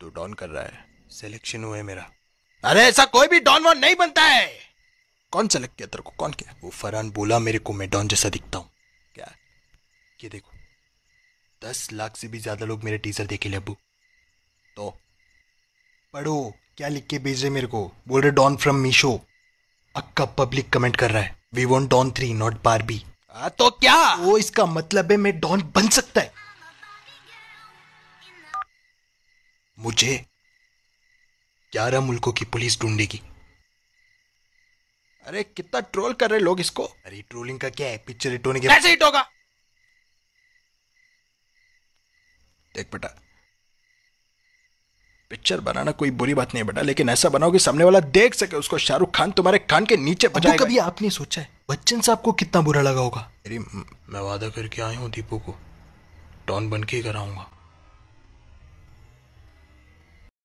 तू तो डॉन कर रहा है सिलेक्शन हुआ है मेरा अरे ऐसा कोई भी डॉन वॉन नहीं बनता है कौन सेलेक्ट किया तेरे को कौन किया वो फरहान बोला मेरे को मैं डॉन जैसा दिखता हूँ क्या ये देखो दस लाख से भी ज़्यादा लोग मेरे टीजर देखे लबू तो पढ़ो क्या लिख के भेज रहे मेरे को बोल रहे डॉन फ्रॉम मीशो अक्का पब्लिक कमेंट कर रहा है वी वॉन्ट डॉन थ्री नॉट बार बी तो क्या वो इसका मतलब है मैं डॉन बन सकता है मुझे ग्यारह मुल्कों की पुलिस ढूंढेगी अरे कितना ट्रोल कर रहे लोग इसको अरे ट्रोलिंग का क्या है पिक्चर हिट होने के कैसे हिट होगा देख बेटा पिक्चर बनाना कोई बुरी बात नहीं बेटा लेकिन ऐसा बनाओ कि सामने वाला देख सके उसको शाहरुख खान तुम्हारे कान के नीचे बचा कभी आपने सोचा है बच्चन साहब को कितना बुरा लगा होगा अरे मैं वादा करके आया हूँ दीपू को टॉन बन के कराऊंगा